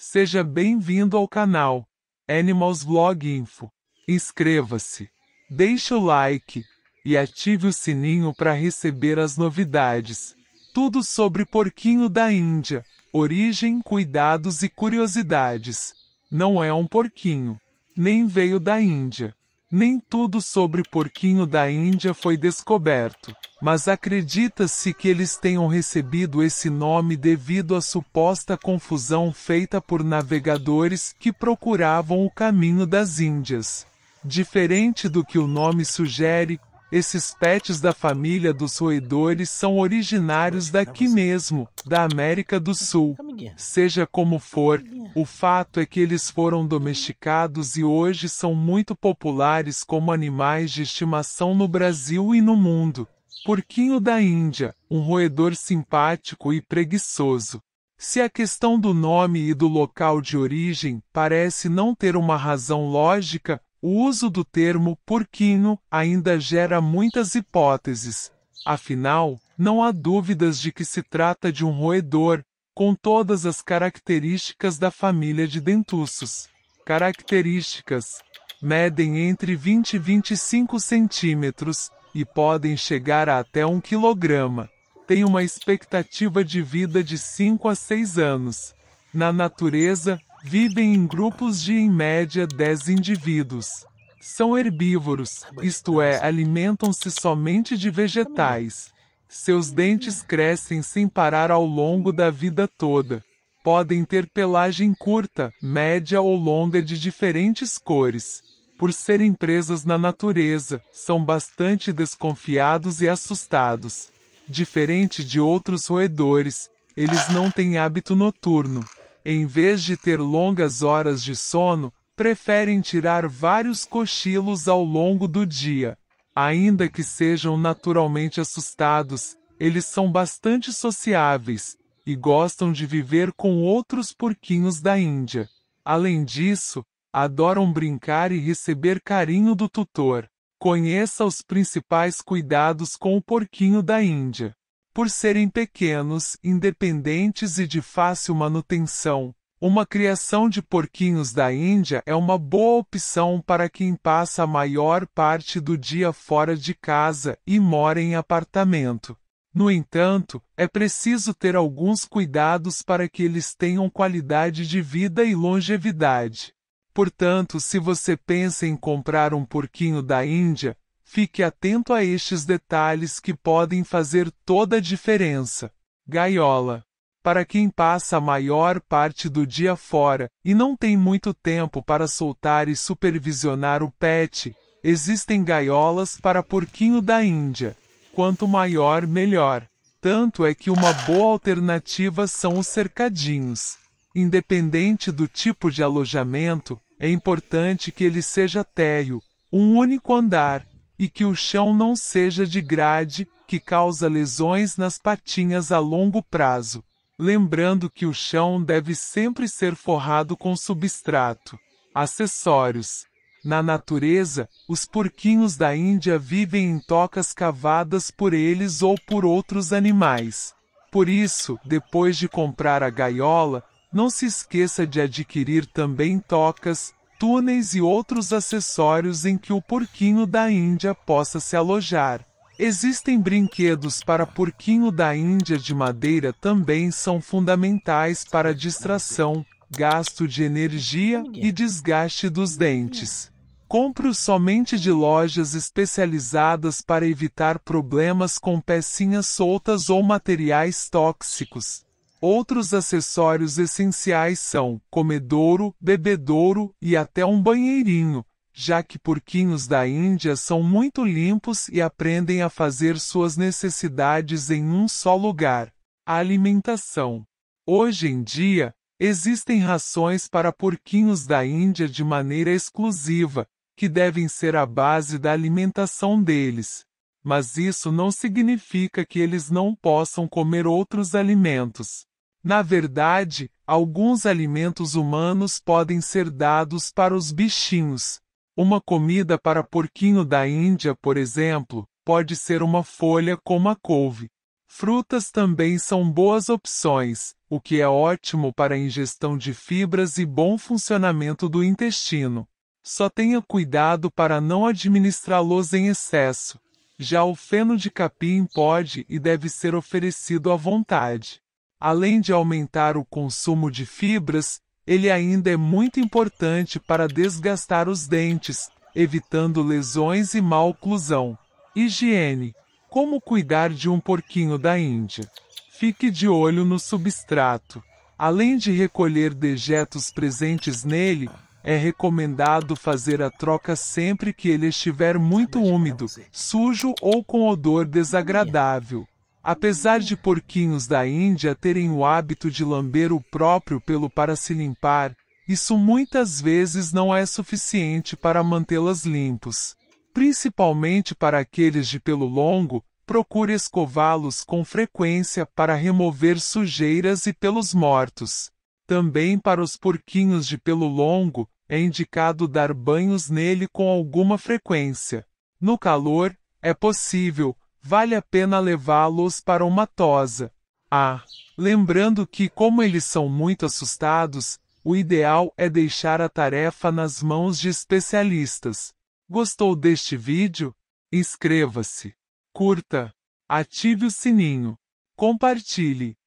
Seja bem-vindo ao canal Animals Blog Info. Inscreva-se, deixe o like e ative o sininho para receber as novidades. Tudo sobre porquinho da Índia, origem, cuidados e curiosidades. Não é um porquinho, nem veio da Índia. Nem tudo sobre porquinho da Índia foi descoberto, mas acredita-se que eles tenham recebido esse nome devido à suposta confusão feita por navegadores que procuravam o caminho das Índias. Diferente do que o nome sugere, esses pets da família dos roedores são originários daqui mesmo, da América do Sul. Seja como for, o fato é que eles foram domesticados e hoje são muito populares como animais de estimação no Brasil e no mundo. Porquinho da Índia, um roedor simpático e preguiçoso. Se a questão do nome e do local de origem parece não ter uma razão lógica, o uso do termo porquinho ainda gera muitas hipóteses. Afinal, não há dúvidas de que se trata de um roedor, com todas as características da família de dentuços. Características: medem entre 20 e 25 centímetros e podem chegar a até 1 quilograma. Tem uma expectativa de vida de 5 a 6 anos. Na natureza, vivem em grupos de em média 10 indivíduos. São herbívoros, isto é, alimentam-se somente de vegetais seus dentes crescem sem parar ao longo da vida toda. Podem ter pelagem curta, média ou longa de diferentes cores. Por serem presas na natureza, são bastante desconfiados e assustados. Diferente de outros roedores, eles não têm hábito noturno. Em vez de ter longas horas de sono, preferem tirar vários cochilos ao longo do dia. Ainda que sejam naturalmente assustados, eles são bastante sociáveis e gostam de viver com outros porquinhos da Índia. Além disso, adoram brincar e receber carinho do tutor. Conheça os principais cuidados com o porquinho da Índia. Por serem pequenos, independentes e de fácil manutenção, uma criação de porquinhos da Índia é uma boa opção para quem passa a maior parte do dia fora de casa e mora em apartamento. No entanto, é preciso ter alguns cuidados para que eles tenham qualidade de vida e longevidade. Portanto, se você pensa em comprar um porquinho da Índia, fique atento a estes detalhes que podem fazer toda a diferença. Gaiola para quem passa a maior parte do dia fora e não tem muito tempo para soltar e supervisionar o pet, existem gaiolas para porquinho da Índia. Quanto maior, melhor. Tanto é que uma boa alternativa são os cercadinhos. Independente do tipo de alojamento, é importante que ele seja térreo, um único andar, e que o chão não seja de grade, que causa lesões nas patinhas a longo prazo. Lembrando que o chão deve sempre ser forrado com substrato. Acessórios. Na natureza, os porquinhos da Índia vivem em tocas cavadas por eles ou por outros animais. Por isso, depois de comprar a gaiola, não se esqueça de adquirir também tocas, túneis e outros acessórios em que o porquinho da Índia possa se alojar. Existem brinquedos para porquinho da Índia de madeira também são fundamentais para distração, gasto de energia e desgaste dos dentes. Compre-os somente de lojas especializadas para evitar problemas com pecinhas soltas ou materiais tóxicos. Outros acessórios essenciais são comedouro, bebedouro e até um banheirinho já que porquinhos da Índia são muito limpos e aprendem a fazer suas necessidades em um só lugar. A alimentação. Hoje em dia, existem rações para porquinhos da Índia de maneira exclusiva, que devem ser a base da alimentação deles. Mas isso não significa que eles não possam comer outros alimentos. Na verdade, alguns alimentos humanos podem ser dados para os bichinhos, uma comida para porquinho da Índia, por exemplo, pode ser uma folha como a couve. Frutas também são boas opções, o que é ótimo para a ingestão de fibras e bom funcionamento do intestino. Só tenha cuidado para não administrá-los em excesso. Já o feno de capim pode e deve ser oferecido à vontade. Além de aumentar o consumo de fibras, ele ainda é muito importante para desgastar os dentes, evitando lesões e mal oclusão. Higiene: Como cuidar de um porquinho da Índia? Fique de olho no substrato. Além de recolher dejetos presentes nele, é recomendado fazer a troca sempre que ele estiver muito úmido, sujo ou com odor desagradável. Apesar de porquinhos da Índia terem o hábito de lamber o próprio pelo para se limpar, isso muitas vezes não é suficiente para mantê-las limpos. Principalmente para aqueles de pelo longo, procure escová-los com frequência para remover sujeiras e pelos mortos. Também para os porquinhos de pelo longo, é indicado dar banhos nele com alguma frequência. No calor, é possível, vale a pena levá-los para uma tosa. Ah, lembrando que, como eles são muito assustados, o ideal é deixar a tarefa nas mãos de especialistas. Gostou deste vídeo? Inscreva-se, curta, ative o sininho, compartilhe